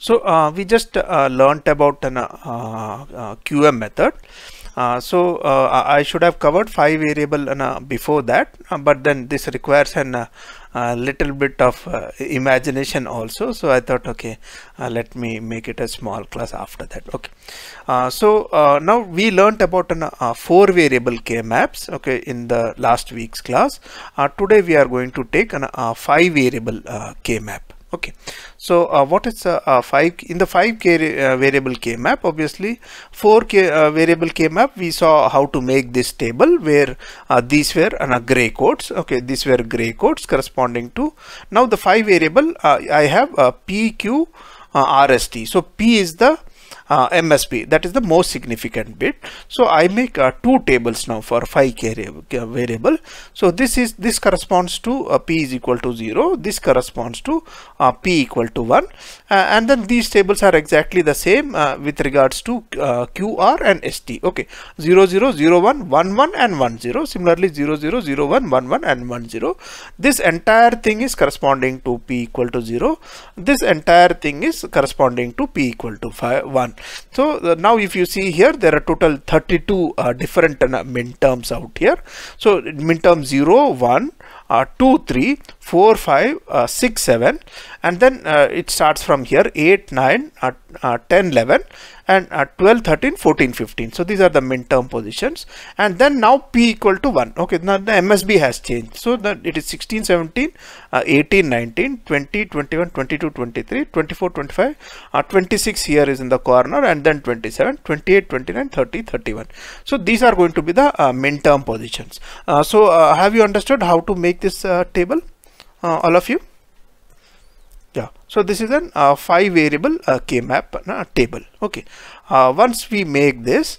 So uh, we just uh, learnt about an uh, uh QM method. Uh, so uh, I should have covered five variable before that, but then this requires an a little bit of imagination also. So I thought, okay, let me make it a small class after that. Okay. so now we learnt about an, four variable K maps. Okay, in the last week's class. today we are going to take an five variable K map okay so uh, what is uh, uh, 5 in the 5k uh, variable k map obviously 4k uh, variable k map we saw how to make this table where uh, these were uh, gray codes okay these were gray codes corresponding to now the 5 variable I have p q uh, RST. So P is the uh, MSB that is the most significant bit so I make uh, two tables now for phi variable so this is this corresponds to uh, P is equal to 0 this corresponds to uh, P equal to 1 uh, and then these tables are exactly the same uh, with regards to QR and ST okay 0 0 0 1 1 1 and 1 0 similarly 0 0 0 1 1 1 and 1 0 this entire thing is corresponding to P equal to 0 this entire thing is corresponding to P equal to 5 1 so uh, now if you see here, there are total 32 uh, different uh, min terms out here. So min term 0, 1, uh, 2, 3. 4 5 uh, 6 7 and then uh, it starts from here 8 9 uh, uh, 10 11 and uh, 12 13 14 15 so these are the midterm positions and then now p equal to 1 okay now the msb has changed so that it is 16 17 uh, 18 19 20 21 22 23 24 25 uh, 26 here is in the corner and then 27 28 29 30 31 so these are going to be the uh, midterm positions uh, so uh, have you understood how to make this uh, table uh, all of you yeah so this is an uh, five variable uh, map uh, table okay uh, once we make this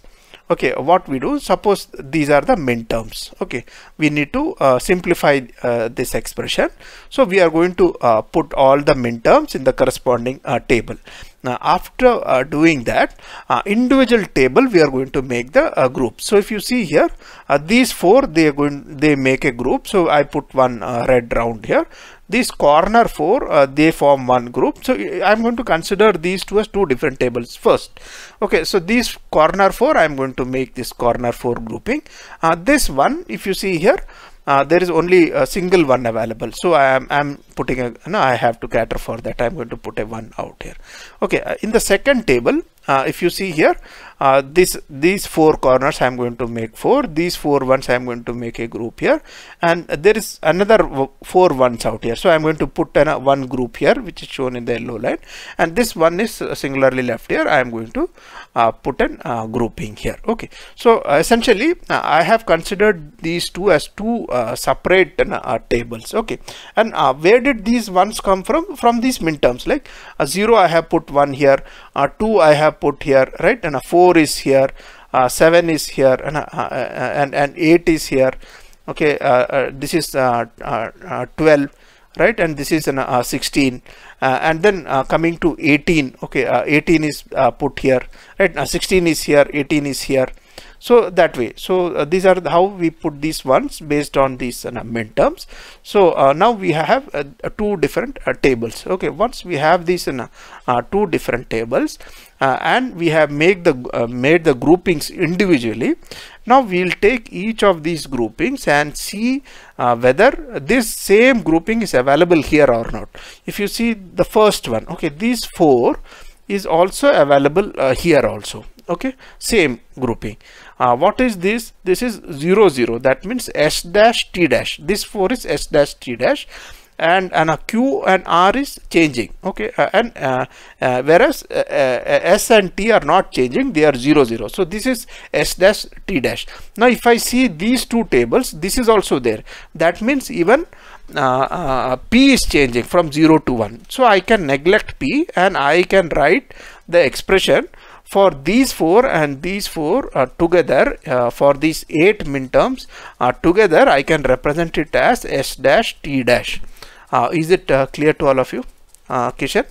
okay what we do suppose these are the min terms okay we need to uh, simplify uh, this expression so we are going to uh, put all the min terms in the corresponding table now after uh, doing that uh, individual table we are going to make the uh, group. So if you see here uh, these four they are going they make a group. So I put one uh, red round here. This corner four uh, they form one group. So I'm going to consider these two as two different tables first. Okay so these corner four I'm going to make this corner four grouping. this one if you see here uh, there is only a single one available so I am I'm putting a no I have to cater for that I'm going to put a one out here okay uh, in the second table uh, if you see here uh, this these four corners I'm going to make four these four ones I'm going to make a group here and there is another four ones out here so I'm going to put an, uh, one group here which is shown in the yellow line and this one is uh, singularly left here I'm going to uh, put an uh, grouping here okay so uh, essentially I have considered these two as two separate tables okay and where did these ones come from from these terms. like a 0 I have put one here 2 I have put here right and a 4 4 is here, uh, 7 is here, and, uh, uh, and, and 8 is here. Okay, this is 12 right and this is an uh, 16 uh, and then uh, coming to 18 okay 18 is put here right 16 is here 18 is here so that way, so uh, these are how we put these ones based on these uh, terms. So uh, now we have uh, two different tables. Okay, once we have these two different tables, uh, and we have make the uh, made the groupings individually now we'll take each of these groupings and see uh, whether this same grouping is available here or not if you see the first one okay these four is also available here also okay same grouping uh, what is this? This is 0, 0. That means S dash T dash. This 4 is S dash T dash and, and a Q and R is changing. Okay. Uh, and uh, uh whereas uh, uh, S and T are not changing. They are 0, 0. So this is S dash T dash. Now if I see these two tables, this is also there. That means even P is changing from 0 to 1. So I can neglect P and I can write the expression for these four and these four uh, together uh, for these eight minterms uh, together I can represent it as S dash T dash. Uh, is it uh, clear to all of you? Uh, Kishan?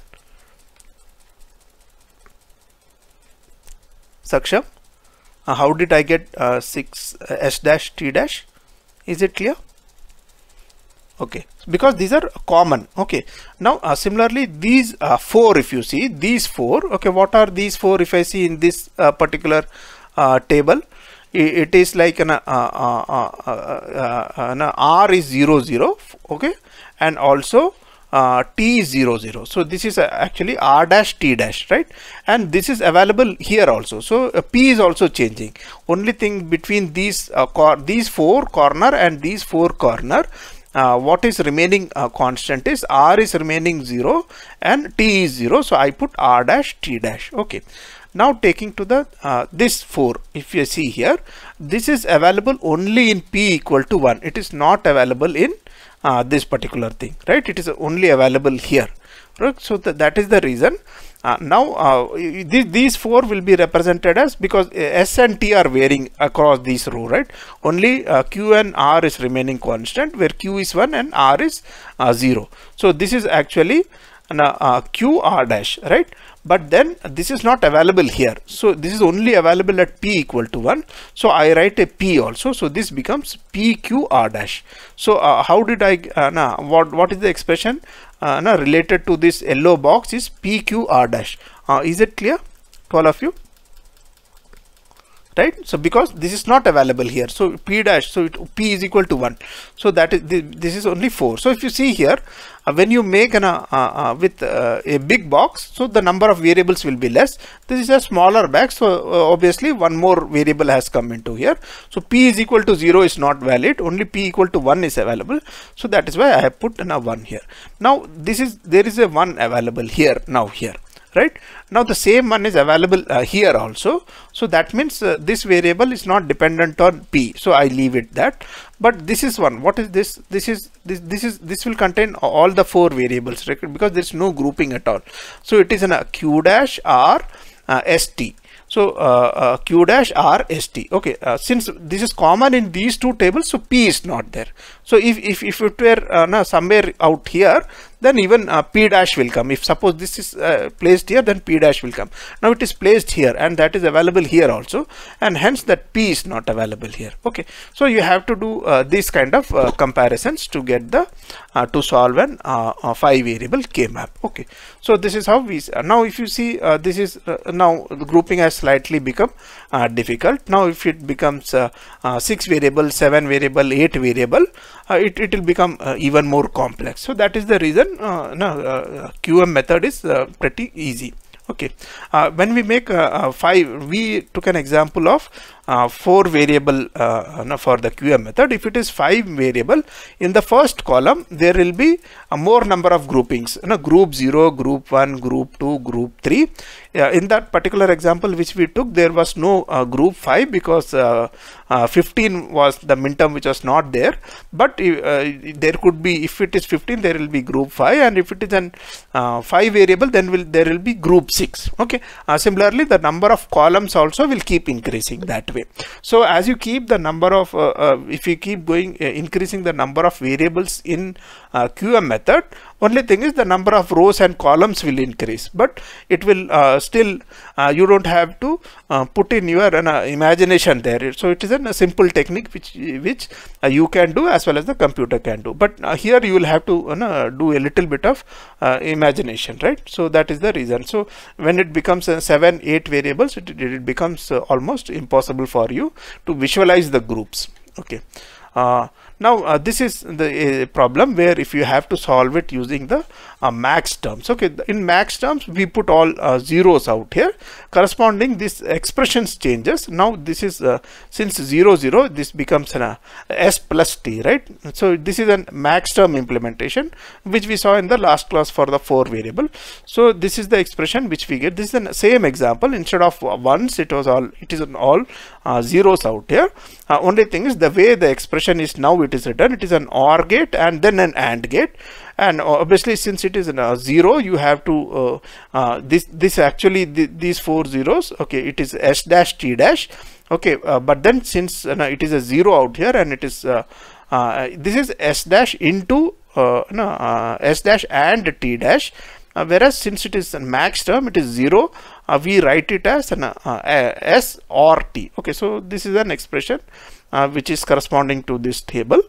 Saksham? Uh, how did I get 6 S dash T dash? Is it clear? okay because these are common okay now uh, similarly these uh, four if you see these four okay what are these four if i see in this uh, particular uh, table it is like an, uh, uh, an r is 0 0 okay and also t is 0 0 so this is actually r dash t dash right and this is available here also so p is also changing only thing between these these four corner and these four corner uh, what is remaining uh, constant is r is remaining 0 and t is 0 so I put r dash t dash okay now taking to the uh, this 4 if you see here this is available only in p equal to 1 it is not available in uh, this particular thing right it is only available here right so th that is the reason uh, now uh, these, these four will be represented as because uh, S and T are varying across this row right only uh, Q and R is remaining constant where Q is 1 and R is uh, 0 so this is actually an, uh, Q R dash right but then this is not available here so this is only available at P equal to 1 so I write a P also so this becomes P Q R dash so how did I nah, what what is the expression uh, related to this yellow box is PQR dash. Uh, is it clear to all of you? right so because this is not available here so p dash so it, p is equal to 1 so that is this is only 4 so if you see here uh, when you make an uh, uh, uh with uh, a big box so the number of variables will be less this is a smaller box so uh, obviously one more variable has come into here so p is equal to 0 is not valid only p equal to 1 is available so that is why i have put a 1 here now this is there is a 1 available here now here right now the same one is available uh, here also so that means uh, this variable is not dependent on p so i leave it that but this is one what is this this is this this is this will contain all the four variables right? because there's no grouping at all so it is an uh, q dash r uh, st so uh, uh, Q dash R S T. Okay, uh, since this is common in these two tables, so P is not there. So if if, if it were uh, no, somewhere out here, then even uh, p dash will come if suppose this is uh, placed here then p dash will come now it is placed here and that is available here also and hence that p is not available here okay so you have to do uh, kind of uh, comparisons to get the uh, to solve an uh, five variable k map okay so this is how we now if you see this is now the grouping has slightly become uh, difficult now if it becomes uh, uh, 6 variable 7 variable 8 variable uh, it, it will become uh, even more complex so that is the reason uh, no, QM method is pretty easy okay when we make 5 we took an example of uh, 4 variable uh, for the QM method. If it is 5 variable, in the first column, there will be a more number of groupings, you know, group 0, group 1, group 2, group 3. in that particular example which we took, there was no uh, group 5 because uh, uh, 15 was the minterm which was not there. But there could be, if it is 15, there will be group 5 and if it is an 5 variable, then will there will be group 6. Okay. similarly, the number of columns also will keep increasing that way way so as you keep the number of uh, uh, if you keep going uh, increasing the number of variables in qm method only thing is the number of rows and columns will increase, but it will uh, still, uh, you don't have to uh, put in your uh, imagination there. So it is an, a simple technique which, which uh, you can do as well as the computer can do. But here you will have to do a little bit of imagination, right? So that is the reason. So when it becomes seven, eight variables, it, it becomes almost impossible for you to visualize the groups. Okay. Uh, now uh, this is the uh, problem where if you have to solve it using the uh, max terms okay in max terms we put all uh, zeros out here corresponding this expressions changes now this is uh, since 0 0 this becomes an uh, s plus t right so this is a max term implementation which we saw in the last class for the four variable so this is the expression which we get this is the same example instead of ones it was all it is an all zeros out here uh, only thing is the way the expression is now it is written, it is an OR gate and then an AND gate. And obviously since it is a uh, zero, you have to, uh, uh, this, this actually, th these four zeros, okay, it is S dash T dash. Okay, but then since it is a zero out here and it is, this is S dash into uh, no, uh, s dash and t dash uh, whereas since it is a max term, it is 0, uh, we write it as an uh, S or T. Okay, so this is an expression which is corresponding to this table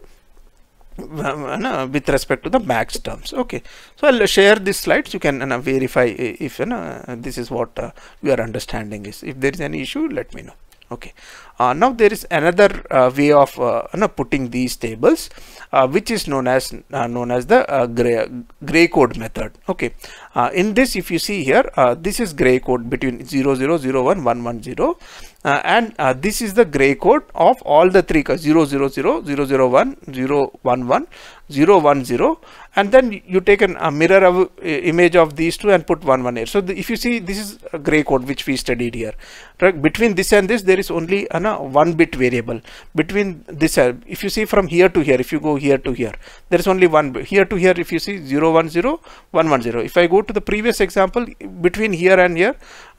with respect to the max terms okay so i'll share these slides you can uh, verify if uh, this is what uh, your understanding is if there is any issue let me know okay uh, now there is another uh, way of uh, you know, putting these tables uh, which is known as uh, known as the uh, gray, gray code method okay uh, in this, if you see here, uh, this is gray code between 0001110, Uh, and uh, this is the gray code of all the three 000, 001, 011, 010 and then you take an, a mirror of, uh, image of these two and put 118. So the, if you see this is a gray code which we studied here. Right? Between this and this there is only an, uh, a one bit variable. Between this uh, if you see from here to here if you go here to here there is only one here to here if you see 010, 110. If I go go to the previous example between here and here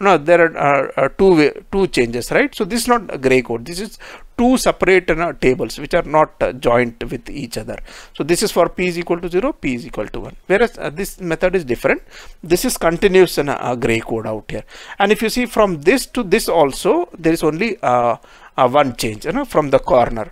now there are, two two changes right so this is not a gray code this is two separate uh, tables which are not uh, joined with each other so this is for p is equal to 0 p is equal to 1 whereas uh, this method is different this is continuous in uh, a, gray code out here and if you see from this to this also there is only uh, one change you know from the corner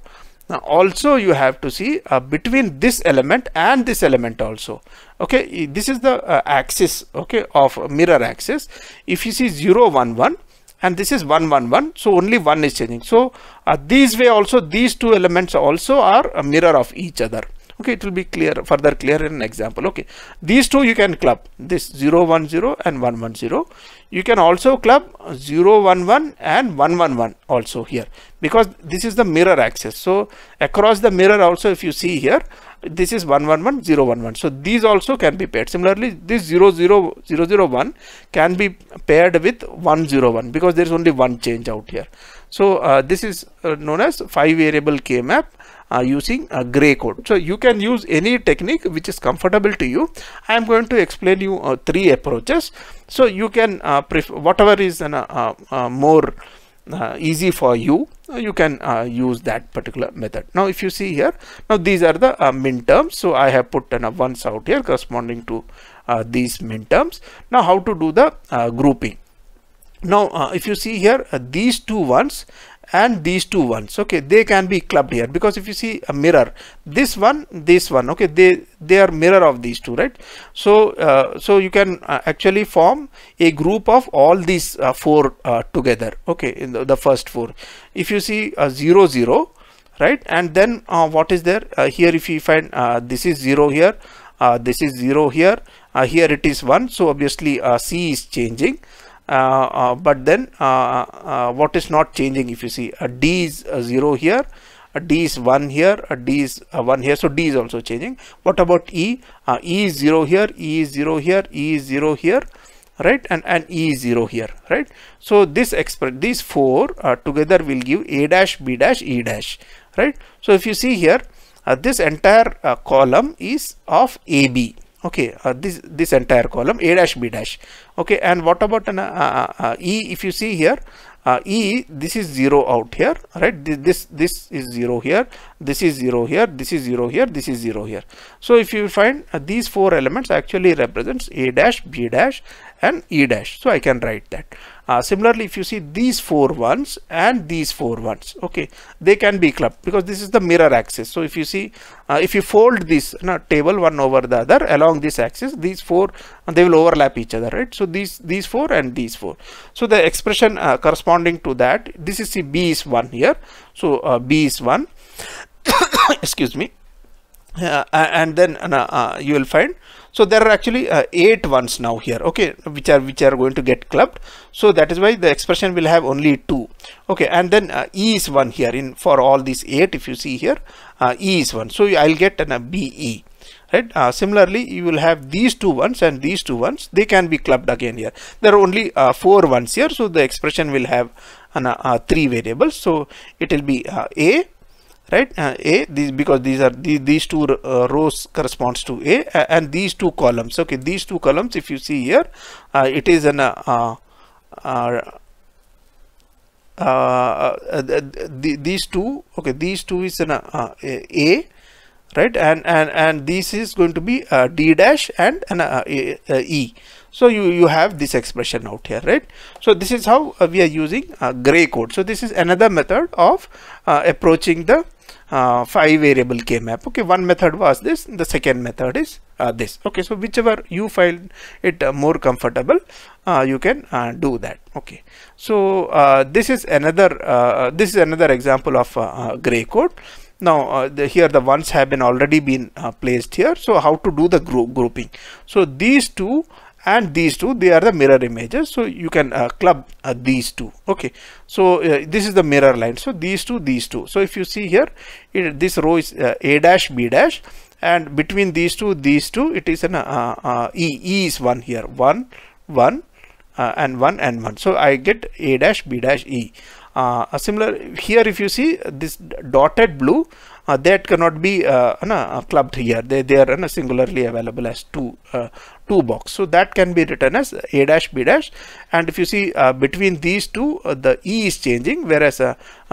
now also you have to see uh, between this element and this element also. Okay, this is the uh, axis okay of mirror axis. If you see 0, 1, 1 and this is 1, 1, 1. So only one is changing. So uh, these way also these two elements also are a mirror of each other okay it will be clear further clear in an example okay these two you can club this 010 and 110 you can also club 011 and 111 also here because this is the mirror axis so across the mirror also if you see here this is 111 011 so these also can be paired similarly this 00001 can be paired with 101 because there is only one change out here so uh, this is uh, known as five variable K map uh, using a gray code. So you can use any technique which is comfortable to you. I am going to explain you uh, three approaches. So you can uh, whatever is an, uh, more easy for you. You can use that particular method. Now, if you see here, now these are the min terms. So I have put an, ones out here corresponding to these min terms. Now, how to do the grouping? now uh, if you see here uh, these two ones and these two ones okay they can be clubbed here because if you see a mirror this one this one okay they they are mirror of these two right so uh, so you can uh, actually form a group of all these uh, four uh, together okay in the, the, first four if you see a uh, zero zero right and then uh, what is there here if you find this is zero here this is zero here here it is one so obviously c is changing uh, uh, but then uh, what is not changing if you see a d is a 0 here a d is 1 here a d is 1 here so d is also changing what about e e is 0 here e is 0 here e is 0 here right and and e 0 here right so this expression these four uh, together will give a dash b dash e dash right so if you see here uh, this entire uh, column is of ab okay uh, this this entire column a dash b dash okay and what about an uh, uh, uh e if you see here uh, e this is zero out here right this, this this is zero here this is zero here this is zero here this is zero here so if you find uh, these four elements actually represents a dash b dash and E dash. So I can write that. Uh, similarly, if you see these four ones and these four ones, okay, they can be clubbed because this is the mirror axis. So if you see, uh, if you fold this no, table one over the other along this axis, these four, uh, they will overlap each other, right? So these, these four and these four. So the expression uh, corresponding to that, this is see B is 1 here. So uh, B is 1, excuse me. Uh, and then you will find so there are actually uh, eight ones now here okay which are which are going to get clubbed so that is why the expression will have only two okay and then uh, e is one here in for all these eight if you see here uh, e is one so i'll get an a be right uh, similarly you will have these two ones and these two ones they can be clubbed again here there are only uh, four ones here so the expression will have an, uh, three variables so it will be uh, a right uh, a these because these are these, these two uh, rows corresponds to a uh, and these two columns okay these two columns if you see here uh, it is an uh, uh, these two okay these two is an a right and and and this is going to be d dash and an e so you you have this expression out here right so this is how we are using gray code so this is another method of approaching the uh, five variable kmap okay one method was this the second method is uh, this okay so whichever you find it uh, more comfortable uh, you can uh, do that okay so uh, this is another this is another example of gray code now uh, the, here the ones have been already been uh, placed here so how to do the group grouping so these two and these two they are the mirror images so you can uh, club uh, these two okay so uh, this is the mirror line so these two these two so if you see here it, this row is uh, a dash b dash and between these two these two it is an uh, uh, e e is one here one one and one and one so i get a dash b dash e uh, a similar here if you see this dotted blue uh, that cannot be uh, uh clubbed here they, they are singularly available as two uh, two box so that can be written as a dash b dash and if you see uh, between these two the e is changing whereas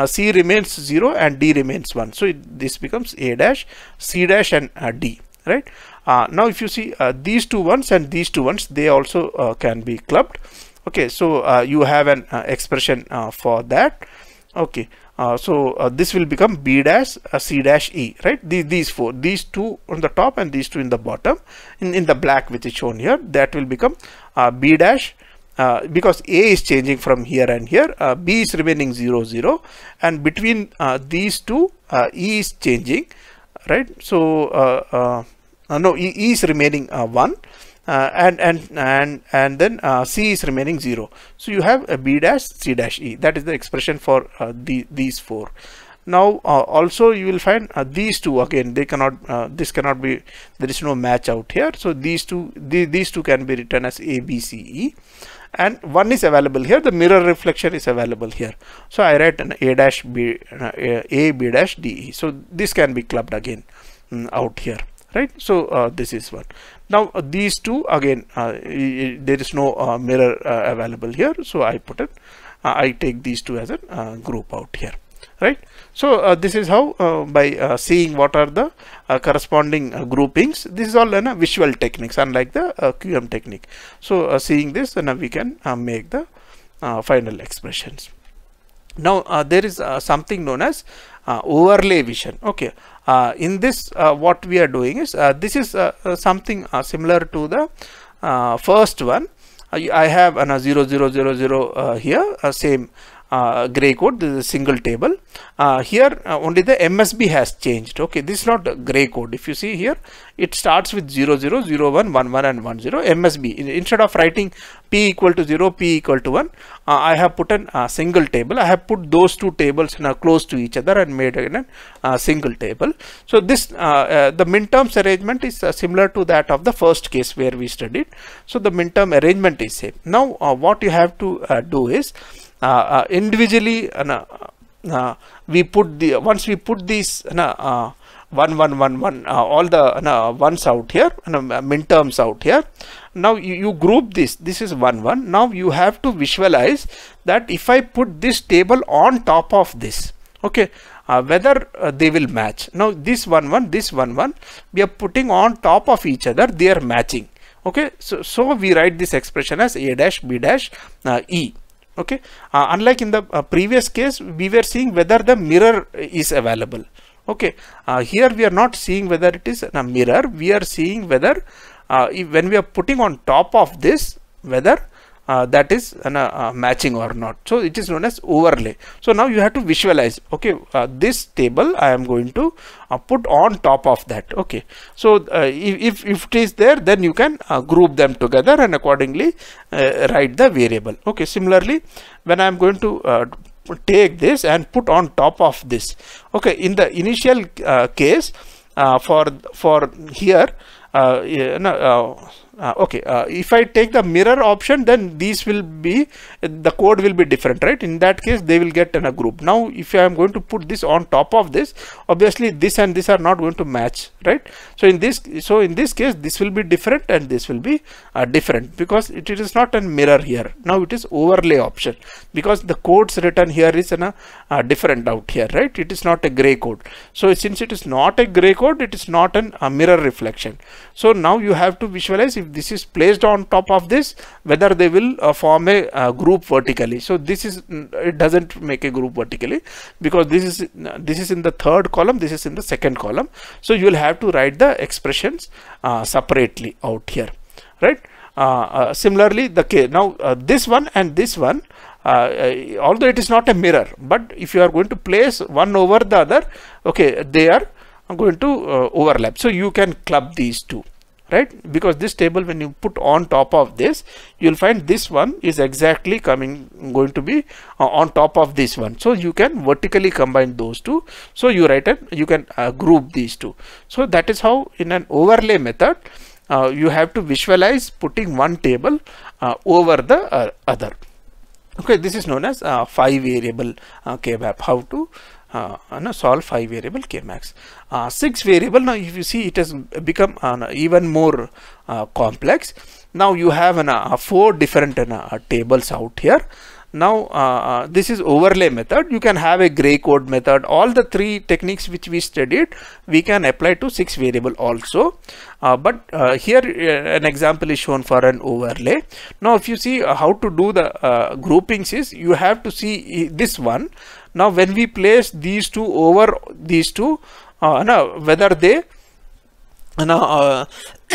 c remains 0 and d remains 1 so it, this becomes a dash c dash and d right now if you see these two ones and these two ones they also can be clubbed okay so uh, you have an uh, expression uh, for that okay uh, so uh, this will become b dash uh, c dash e right these four these two on the top and these two in the bottom in, in the black which is shown here that will become b dash because A is changing from here and here, B is remaining 0, 0 and between these two, E is changing, right? So, no, E, e is remaining 1 uh, and and and and then uh, c is remaining zero so you have a b dash c dash e that is the expression for uh, the these four now uh, also you will find uh, these two again they cannot uh, this cannot be there is no match out here so these two the, these two can be written as a b c e and one is available here the mirror reflection is available here so i write an a dash b a b dash d e so this can be clubbed again mm, out here right so this is one now uh, these two again uh, there is no uh, mirror available here so I put it I take these two as a group out here right so uh, this is how uh, by uh, seeing what are the corresponding groupings this is all in a visual techniques unlike the qm technique so seeing this then we can make the final expressions now there is something known as uh, overlay vision okay uh, in this uh, what we are doing is this is something similar to the first one I have an, uh, 0000 here same uh, gray code this is a single table uh, here uh, only the MSB has changed okay this is not gray code if you see here it starts with 0 0 0 1 1 1 and 1 0 MSB instead of writing P equal to 0 P equal to 1 uh, I have put a uh, single table I have put those two tables now close to each other and made again a uh, single table so this the minterms arrangement is similar to that of the first case where we studied so the minterm arrangement is same now what you have to do is individually we put the once we put these one one one one uh, all the uh, ones out here and uh, midterms out here now you, you, group this this is one one now you have to visualize that if i put this table on top of this okay uh, whether uh, they will match now this one one this one one we are putting on top of each other they are matching okay so so we write this expression as a dash b dash uh, e okay uh, unlike in the uh, previous case we were seeing whether the mirror is available okay uh, here we are not seeing whether it is a mirror we are seeing whether uh, if, when we are putting on top of this whether uh, that is uh, an, uh, matching or not so it is known as overlay so now you have to visualize okay uh, this table i am going to uh, put on top of that okay so uh, if, if it is there then you can group them together and accordingly write the variable okay similarly when i am going to take this and put on top of this okay in the initial case for for here uh, no, uh, uh, okay uh, if I take the mirror option then these will be the code will be different right in that case they will get in a group now if I am going to put this on top of this obviously this and this are not going to match right so in this so in this case this will be different and this will be uh, different because it, it is not a mirror here now it is overlay option because the codes written here is in a different out here right it is not a gray code so since it is not a gray code it is not an, a mirror reflection so now you have to visualize if if this is placed on top of this whether they will uh, form a uh, group vertically so this is mm, it doesn't make a group vertically because this is uh, this is in the third column this is in the second column so you will have to write the expressions uh, separately out here right uh, uh, similarly the k now this one and this one although it is not a mirror but if you are going to place one over the other okay they are going to overlap so you can club these two right because this table when you put on top of this you'll find this one is exactly coming going to be uh, on top of this one so you can vertically combine those two so you write and you can uh, group these two so that is how in an overlay method uh, you have to visualize putting one table uh, over the uh, other okay this is known as uh, five variable uh, map how to uh, no, solve 5 variable k Uh, 6 variable now if you see it has become uh, even more uh, complex. Now you have uh, 4 different uh, tables out here. Now uh, uh, this is overlay method. You can have a gray code method. All the three techniques which we studied we can apply to 6 variable also. but here an example is shown for an overlay. Now if you see how to do the groupings is you have to see this one now when we place these two over these two, uh, whether they uh,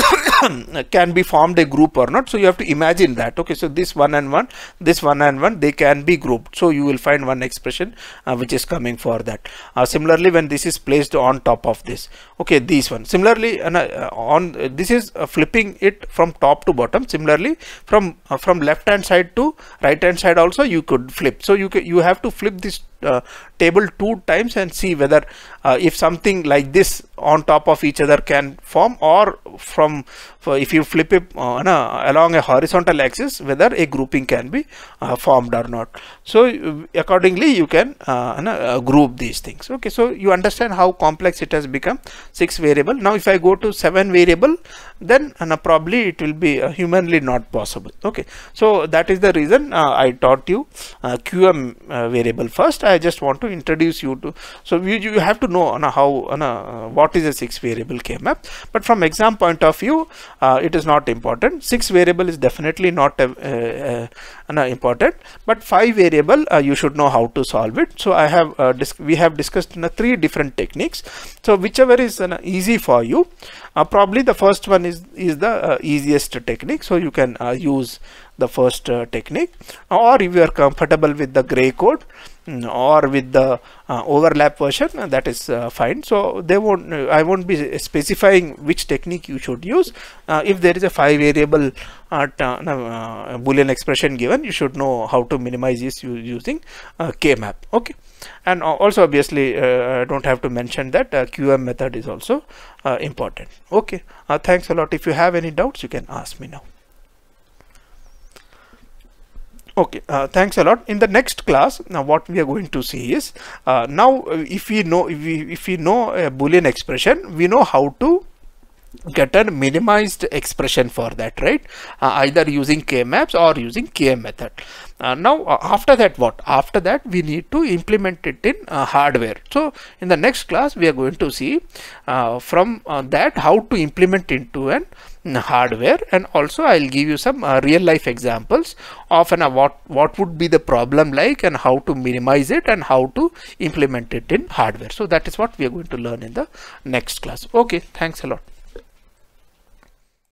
can be formed a group or not so you have to imagine that okay so this one and one this one and one they can be grouped so you will find one expression uh, which is coming for that uh, similarly when this is placed on top of this okay this one similarly uh, uh, on uh, this is flipping it from top to bottom similarly from from left hand side to right hand side also you could flip so you you have to flip this uh, table two times and see whether uh, if something like this on top of each other can form or from if you flip it uh, along a horizontal axis whether a grouping can be uh, formed or not so accordingly you can uh, uh, group these things okay so you understand how complex it has become six variable now if i go to seven variable then probably it will be humanly not possible okay so that is the reason i taught you qm variable first I just want to introduce you to so you, you have to know how what is a six variable K map but from exam point of view uh, it is not important six variable is definitely not important but five variable uh, you should know how to solve it so I have uh, we have discussed three different techniques so whichever is easy for you uh, probably the first one is is the easiest technique so you can use the first uh, technique or if you are comfortable with the gray code mm, or with the uh, overlap version uh, that is uh, fine so they won't uh, I won't be specifying which technique you should use uh, if there is a five variable boolean expression given you should know how to minimize this using K-map okay and also obviously I don't have to mention that QM method is also important okay thanks a lot if you have any doubts you can ask me now okay uh, thanks a lot in the next class now what we are going to see is uh, now uh, if we know if we, if we know a boolean expression we know how to get a minimized expression for that right uh, either using k-maps or using K method uh, now uh, after that what after that we need to implement it in uh, hardware so in the next class we are going to see uh, from that how to implement into an hardware and also I'll give you some uh, real life examples of an, uh, what, what would be the problem like and how to minimize it and how to implement it in hardware. So that is what we are going to learn in the next class. Okay, thanks a lot.